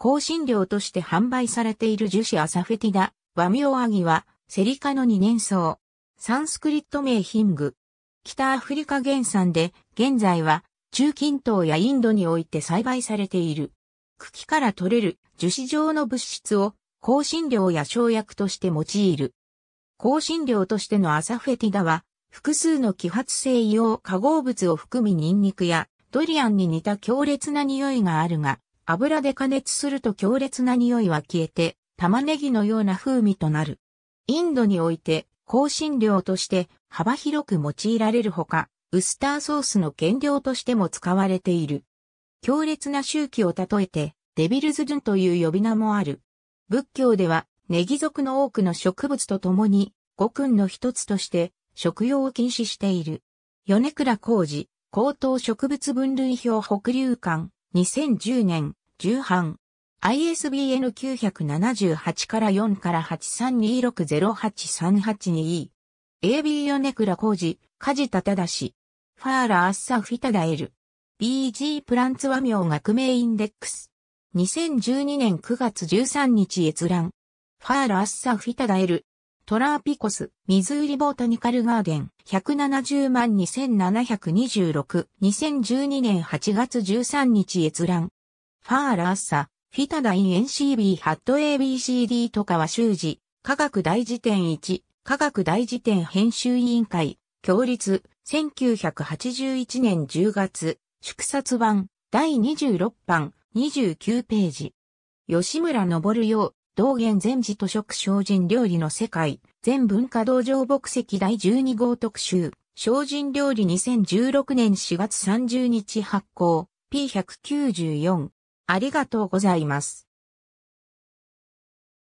香辛料として販売されている樹脂アサフェティダ、ワミオアギは、セリ科の二年草。サンスクリット名ヒング。北アフリカ原産で、現在は、中近東やインドにおいて栽培されている。茎から取れる樹脂状の物質を香辛料や生薬として用いる。香辛料としてのアサフェティダは、複数の揮発性硫黄化合物を含みニンニクやドリアンに似た強烈な匂いがあるが、油で加熱すると強烈な匂いは消えて、玉ねぎのような風味となる。インドにおいて、香辛料として幅広く用いられるほか、ウスターソースの原料としても使われている。強烈な周期を例えて、デビルズドゥンという呼び名もある。仏教では、ネギ族の多くの植物と共に、五訓の一つとして、食用を禁止している。米倉浩二、高等植物分類表北流館、2010年、重版。ISBN 978から4から8326083882。AB ヨネジ、カジタ梶田忠。ファーラ・アッサ・フィタダエル。BG プランツ和名学名インデックス。2012年9月13日閲覧。ファーラ・アッサ・フィタダエル。トラーピコス、ミズーリボータニカルガーデン、170万2726、2012年8月13日閲覧。ファーラーサ、フィタダイン NCB ハット ABCD とかは修士、科学大辞典1、科学大辞典編集委員会、協立、1981年10月、祝冊版、第26版、29ページ。吉村昇よ、道元全自図書精進料理の世界、全文化道場牧石第12号特集、精進料理2016年4月30日発行、P194。ありがとうございます。